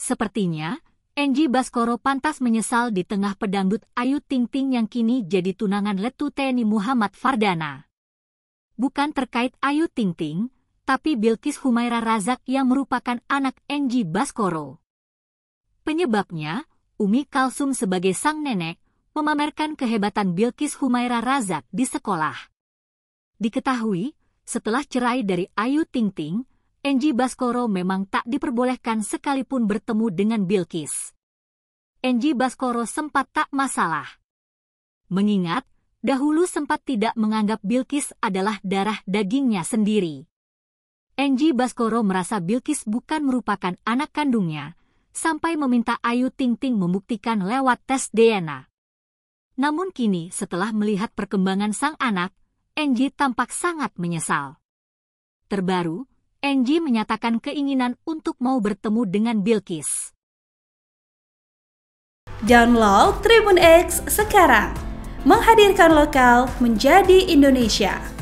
Sepertinya, Enji Baskoro pantas menyesal di tengah pedangdut Ayu Ting Ting yang kini jadi tunangan letu TNI Muhammad Fardana. Bukan terkait Ayu Ting Ting, tapi Bilkis Humaira Razak yang merupakan anak Enji Baskoro. Penyebabnya, Umi Kalsum sebagai sang nenek memamerkan kehebatan Bilkis Humaira Razak di sekolah. Diketahui, setelah cerai dari Ayu Ting Ting, Enji Baskoro memang tak diperbolehkan sekalipun bertemu dengan Bilkis. Enji Baskoro sempat tak masalah. Mengingat, dahulu sempat tidak menganggap Bilkis adalah darah dagingnya sendiri. Enji Baskoro merasa Bilkis bukan merupakan anak kandungnya, sampai meminta Ayu Ting Ting membuktikan lewat tes DNA. Namun kini setelah melihat perkembangan sang anak, Enji tampak sangat menyesal. Terbaru, Angie menyatakan keinginan untuk mau bertemu dengan Bilkis. Download Tribun X sekarang, menghadirkan lokal menjadi Indonesia.